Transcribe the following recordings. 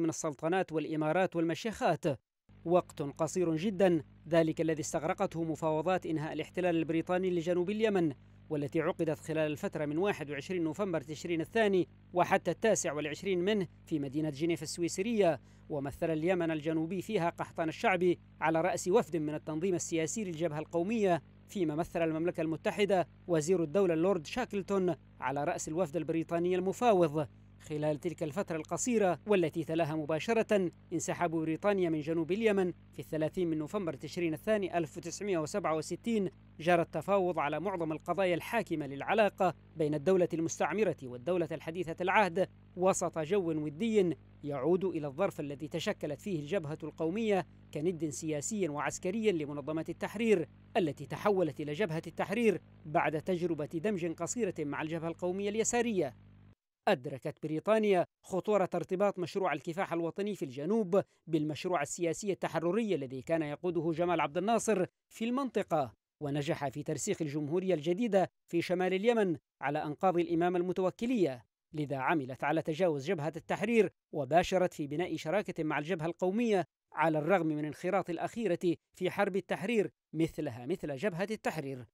من السلطنات والإمارات والمشيخات وقت قصير جدا ذلك الذي استغرقته مفاوضات إنهاء الاحتلال البريطاني لجنوب اليمن والتي عقدت خلال الفترة من 21 نوفمبر تشرين الثاني وحتى التاسع والعشرين منه في مدينة جنيف السويسرية ومثل اليمن الجنوبي فيها قحطان الشعبي على رأس وفد من التنظيم السياسي للجبهة القومية فيما مثل المملكة المتحدة وزير الدولة اللورد شاكلتون على رأس الوفد البريطاني المفاوض خلال تلك الفترة القصيرة والتي تلاها مباشرة انسحاب بريطانيا من جنوب اليمن في الثلاثين من نوفمبر تشرين الثاني 1967 جرى التفاوض على معظم القضايا الحاكمة للعلاقة بين الدولة المستعمرة والدولة الحديثة العهد وسط جو ودي يعود إلى الظرف الذي تشكلت فيه الجبهة القومية كند سياسي وعسكري لمنظمة التحرير التي تحولت إلى جبهة التحرير بعد تجربة دمج قصيرة مع الجبهة القومية اليسارية أدركت بريطانيا خطورة ارتباط مشروع الكفاح الوطني في الجنوب بالمشروع السياسي التحرري الذي كان يقوده جمال عبد الناصر في المنطقة ونجح في ترسيخ الجمهورية الجديدة في شمال اليمن على أنقاض الإمامة المتوكلية لذا عملت على تجاوز جبهة التحرير وباشرت في بناء شراكة مع الجبهة القومية على الرغم من انخراط الأخيرة في حرب التحرير مثلها مثل جبهة التحرير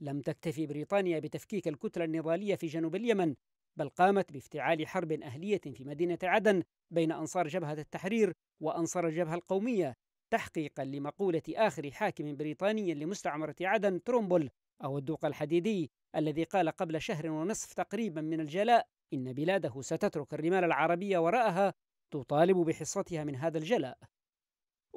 لم تكتفي بريطانيا بتفكيك الكتلة النضالية في جنوب اليمن بل قامت بافتعال حرب أهلية في مدينة عدن بين أنصار جبهة التحرير وأنصار الجبهة القومية تحقيقا لمقولة آخر حاكم بريطاني لمستعمرة عدن ترومبل أو الدوق الحديدي الذي قال قبل شهر ونصف تقريبا من الجلاء إن بلاده ستترك الرمال العربية وراءها تطالب بحصتها من هذا الجلاء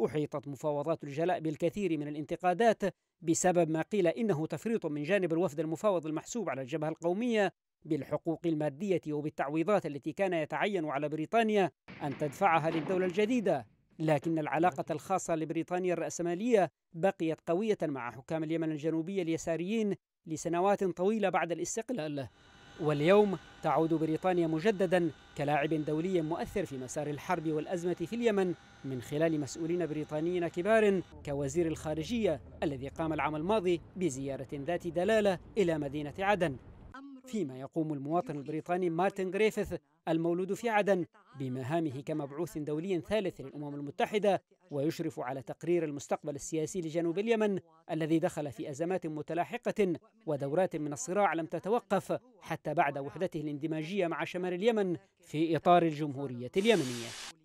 أحيطت مفاوضات الجلاء بالكثير من الانتقادات بسبب ما قيل إنه تفريط من جانب الوفد المفاوض المحسوب على الجبهة القومية بالحقوق المادية وبالتعويضات التي كان يتعين على بريطانيا أن تدفعها للدولة الجديدة لكن العلاقة الخاصة لبريطانيا الرأسمالية بقيت قوية مع حكام اليمن الجنوبي اليساريين لسنوات طويلة بعد الاستقلال واليوم تعود بريطانيا مجددا كلاعب دولي مؤثر في مسار الحرب والأزمة في اليمن من خلال مسؤولين بريطانيين كبار كوزير الخارجية الذي قام العام الماضي بزيارة ذات دلالة إلى مدينة عدن فيما يقوم المواطن البريطاني مارتن غريفيث المولود في عدن بمهامه كمبعوث دولي ثالث للأمم المتحدة ويشرف على تقرير المستقبل السياسي لجنوب اليمن الذي دخل في أزمات متلاحقة ودورات من الصراع لم تتوقف حتى بعد وحدته الاندماجية مع شمال اليمن في إطار الجمهورية اليمنية